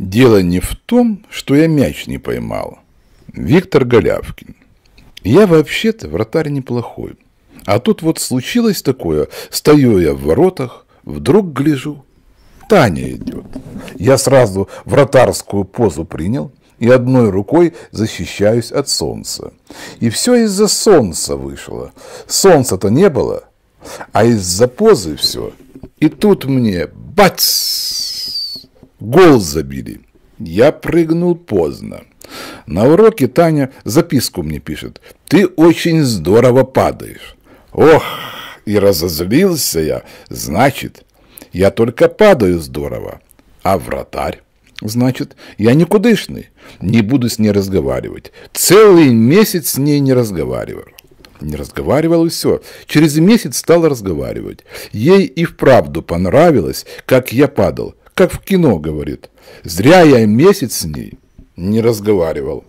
Дело не в том, что я мяч не поймал. Виктор Голявкин. Я вообще-то вратарь неплохой. А тут вот случилось такое. Стою я в воротах, вдруг гляжу. Таня идет. Я сразу вратарскую позу принял и одной рукой защищаюсь от солнца. И все из-за солнца вышло. Солнца-то не было, а из-за позы все. И тут мне бац! Гол забили. Я прыгнул поздно. На уроке Таня записку мне пишет. «Ты очень здорово падаешь». Ох, и разозлился я. Значит, я только падаю здорово. А вратарь? Значит, я никудышный. Не буду с ней разговаривать. Целый месяц с ней не разговаривал. Не разговаривал и все. Через месяц стал разговаривать. Ей и вправду понравилось, как я падал как в кино, говорит. Зря я месяц с ней не разговаривал.